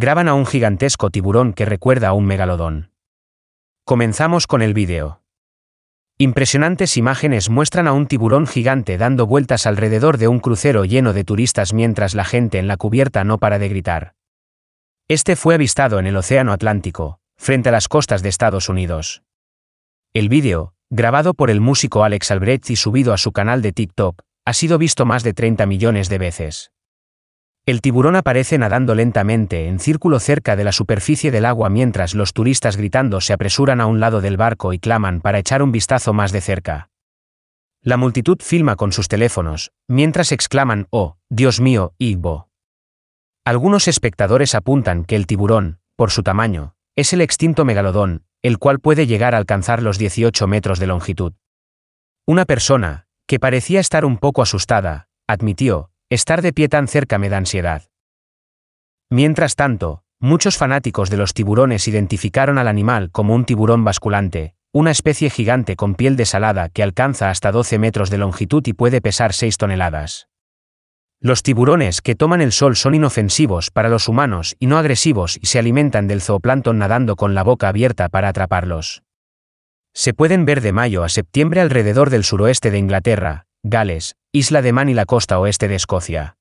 graban a un gigantesco tiburón que recuerda a un megalodón. Comenzamos con el vídeo. Impresionantes imágenes muestran a un tiburón gigante dando vueltas alrededor de un crucero lleno de turistas mientras la gente en la cubierta no para de gritar. Este fue avistado en el Océano Atlántico, frente a las costas de Estados Unidos. El vídeo, grabado por el músico Alex Albrecht y subido a su canal de TikTok, ha sido visto más de 30 millones de veces. El tiburón aparece nadando lentamente en círculo cerca de la superficie del agua mientras los turistas gritando se apresuran a un lado del barco y claman para echar un vistazo más de cerca. La multitud filma con sus teléfonos, mientras exclaman Oh, Dios mío, Igbo. Algunos espectadores apuntan que el tiburón, por su tamaño, es el extinto megalodón, el cual puede llegar a alcanzar los 18 metros de longitud. Una persona, que parecía estar un poco asustada, admitió, Estar de pie tan cerca me da ansiedad. Mientras tanto, muchos fanáticos de los tiburones identificaron al animal como un tiburón basculante, una especie gigante con piel desalada que alcanza hasta 12 metros de longitud y puede pesar 6 toneladas. Los tiburones que toman el sol son inofensivos para los humanos y no agresivos y se alimentan del zooplancton nadando con la boca abierta para atraparlos. Se pueden ver de mayo a septiembre alrededor del suroeste de Inglaterra, Gales, Isla de Man y la costa oeste de Escocia.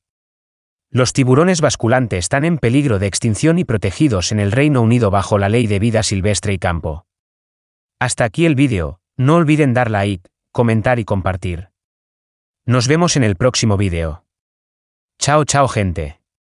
Los tiburones basculantes están en peligro de extinción y protegidos en el Reino Unido bajo la ley de vida silvestre y campo. Hasta aquí el vídeo, no olviden dar like, comentar y compartir. Nos vemos en el próximo vídeo. Chao chao gente.